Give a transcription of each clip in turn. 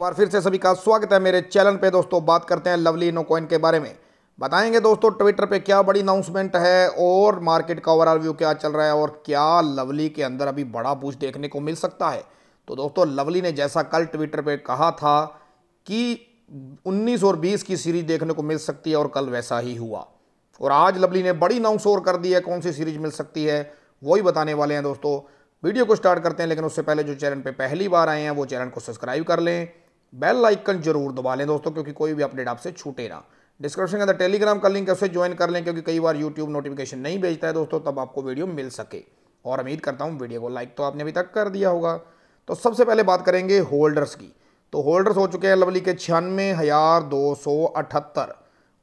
बार फिर से सभी का स्वागत है मेरे चैनल पे दोस्तों बात करते हैं लवली इनो कॉइन के बारे में बताएंगे दोस्तों ट्विटर पे क्या बड़ी अनाउंसमेंट है और मार्केट का ओवरऑल व्यू क्या चल रहा है और क्या लवली के अंदर अभी बड़ा बूझ देखने को मिल सकता है तो दोस्तों लवली ने जैसा कल ट्विटर पर कहा था कि उन्नीस और बीस की सीरीज देखने को मिल सकती है और कल वैसा ही हुआ और आज लवली ने बड़ी अनाउंस और कर दी है कौन सी सीरीज मिल सकती है वही बताने वाले हैं दोस्तों वीडियो को स्टार्ट करते हैं लेकिन उससे पहले जो चैनल पे पहली बार आए हैं वो चैनल को सब्सक्राइब कर लें बेल आइकन जरूर दबा लें दोस्तों क्योंकि कोई भी अपडेट आपसे छूटे ना डिस्क्रिप्शन के अंदर टेलीग्राम का लिंक उसे ज्वाइन कर लें क्योंकि कई बार यूट्यूब नोटिफिकेशन नहीं भेजता है दोस्तों तब आपको वीडियो मिल सके और उम्मीद करता हूँ वीडियो को लाइक तो आपने अभी तक कर दिया होगा तो सबसे पहले बात करेंगे होल्डर्स की तो होल्डर्स हो चुके हैं लवली के छियानवे हज़ार दो सौ अठहत्तर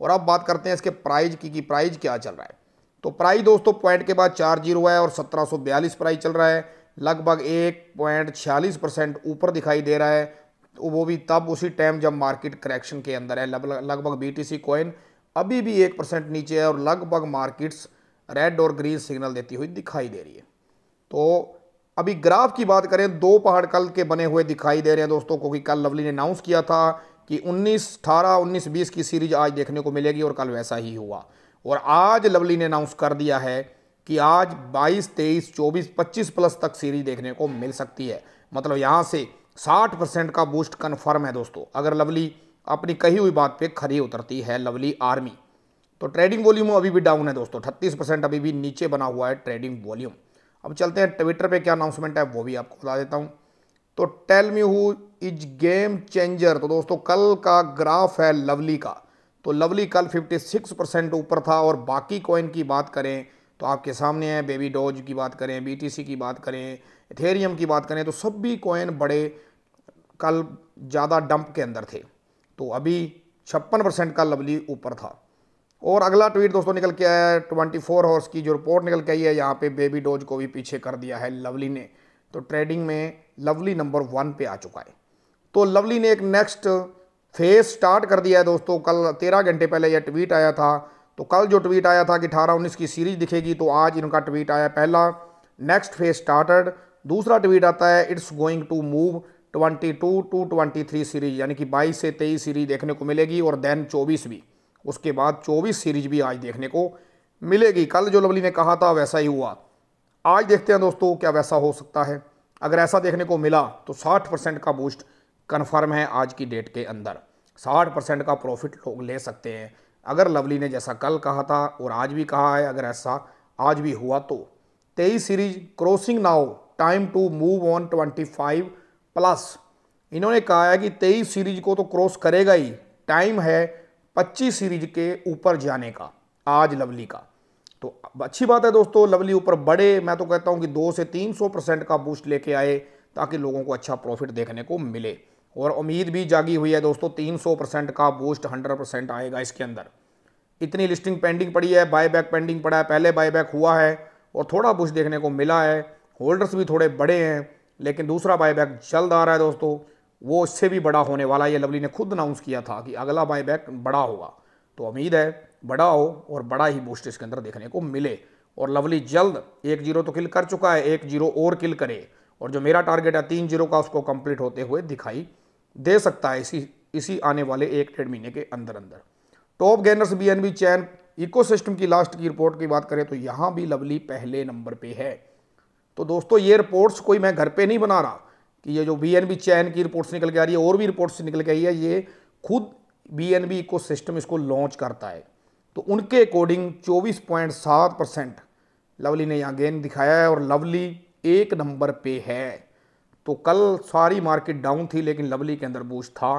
और अब बात करते हैं इसके प्राइज की कि प्राइज क्या चल रहा है तो प्राइज दोस्तों पॉइंट के बाद चार जीरो है और सत्रह सौ बयालीस प्राइज चल रहा है लगभग एक पॉइंट छियालीस परसेंट ऊपर दिखाई दे रहा है वो भी तब उसी टाइम जब मार्केट करेक्शन के अंदर है लगभग बी टी सी कॉइन अभी भी एक परसेंट नीचे है और लगभग मार्केट्स रेड और ग्रीन सिग्नल देती हुई दिखाई दे रही है तो अभी ग्राफ की बात करें दो पहाड़ कल के बने हुए दिखाई दे रहे हैं दोस्तों क्योंकि कल लवली ने अनाउंस किया था कि 19, 18, 19, 20 की सीरीज आज देखने को मिलेगी और कल वैसा ही हुआ और आज लवली ने अनाउंस कर दिया है कि आज 22, 23, 24, 25 प्लस तक सीरीज देखने को मिल सकती है मतलब यहाँ से साठ परसेंट का बूस्ट कन्फर्म है दोस्तों अगर लवली अपनी कही हुई बात पे खरी उतरती है लवली आर्मी तो ट्रेडिंग वॉल्यूम अभी भी डाउन है दोस्तों अठतीस परसेंट अभी भी नीचे बना हुआ है ट्रेडिंग वॉल्यूम अब चलते हैं ट्विटर पे क्या अनाउंसमेंट है वो भी आपको बता देता हूँ तो tell me who is game changer तो दोस्तों कल का ग्राफ है लवली का तो लवली कल 56 परसेंट ऊपर था और बाकी कॉइन की बात करें तो आपके सामने है बेबी डोज की बात करें बीटीसी की बात करें इथेरियम की बात करें तो सब भी कॉइन बड़े कल ज़्यादा डंप के अंदर थे तो अभी छप्पन परसेंट का लवली ऊपर था और अगला ट्वीट दोस्तों निकल के आया है ट्वेंटी फोर आवर्स की जो रिपोर्ट निकल के आई है यहाँ पे बेबी डोज को भी पीछे कर दिया है लवली ने तो ट्रेडिंग में लवली नंबर वन पे आ चुका है तो लवली ने एक नेक्स्ट फेज स्टार्ट कर दिया है दोस्तों कल तेरह घंटे पहले यह ट्वीट आया था तो कल जो ट्वीट आया था कि अठारह उन्नीस की सीरीज दिखेगी तो आज इनका ट्वीट आया पहला नेक्स्ट फेज स्टार्टड दूसरा ट्वीट आता है it's going to move 22 to 23 series यानी कि 22 से 23 सीरीज देखने को मिलेगी और देन 24 भी उसके बाद 24 सीरीज भी आज देखने को मिलेगी कल जो लवली ने कहा था वैसा ही हुआ आज देखते हैं दोस्तों क्या वैसा हो सकता है अगर ऐसा देखने को मिला तो 60 परसेंट का बूस्ट कन्फर्म है आज की डेट के अंदर 60 परसेंट का प्रॉफिट लोग ले सकते हैं अगर लवली ने जैसा कल कहा था और आज भी कहा है अगर ऐसा आज भी हुआ तो तेईस series crossing now time to move on twenty five plus इन्होंने कहा है कि तेईस सीरीज को तो क्रॉस करेगा ही टाइम है पच्चीस सीरीज के ऊपर जाने का आज लवली का तो अच्छी बात है दोस्तों लवली ऊपर बड़े मैं तो कहता हूँ कि दो से तीन सौ परसेंट का बूस्ट लेके आए ताकि लोगों को अच्छा प्रॉफिट देखने को मिले और उम्मीद भी जागी हुई है दोस्तों तीन सौ परसेंट का बूस्ट हंड्रेड परसेंट आएगा इसके अंदर इतनी लिस्टिंग पेंडिंग पड़ी है बाय बैक पेंडिंग पड़ा है पहले बाय बैक हुआ है और थोड़ा बूस्ट देखने को मिला है होल्डर्स भी थोड़े बड़े हैं लेकिन दूसरा बाय बैक जल्द आ रहा है दोस्तों वो इससे भी बड़ा होने वाला ये लवली ने खुद अनाउंस किया था कि अगला बाय बैक बड़ा होगा तो उम्मीद है बड़ा हो और बड़ा ही बूस्ट इसके अंदर देखने को मिले और लवली जल्द एक जीरो तो किल कर चुका है एक जीरो और किल करे और जो मेरा टारगेट है तीन जीरो का उसको कंप्लीट होते हुए दिखाई दे सकता है इसी इसी आने वाले एक डेढ़ महीने के अंदर अंदर top gainers B chain ecosystem की लास्ट की रिपोर्ट की बात करें तो यहाँ भी लवली पहले नंबर पे है तो दोस्तों ये रिपोर्ट्स कोई मैं घर पे नहीं बना रहा कि ये जो बी चैन की रिपोर्ट्स निकल के आ रही है और भी रिपोर्ट्स निकल के आई है ये खुद B N B ecosystem इसको लॉन्च करता है तो उनके अकॉर्डिंग चौबीस पॉइंट सात परसेंट लवली ने यहाँ गेन दिखाया है और लवली एक नंबर पे है तो कल सारी मार्केट डाउन थी लेकिन लवली के अंदर बूस्ट था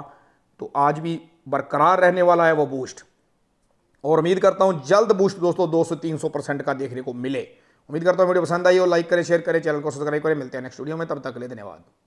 तो आज भी बरकरार रहने वाला है वो बूस्ट और उम्मीद करता हूँ जल्द बूस्ट दोस्तों 200 300 परसेंट का देखने को मिले उम्मीद करता हूँ वीडियो पसंद आई हो लाइक करें शेयर करें चैनल को सब्सक्राइब करें मिलते हैं नेक्स्ट वीडियो में तब तक के लिए धन्यवाद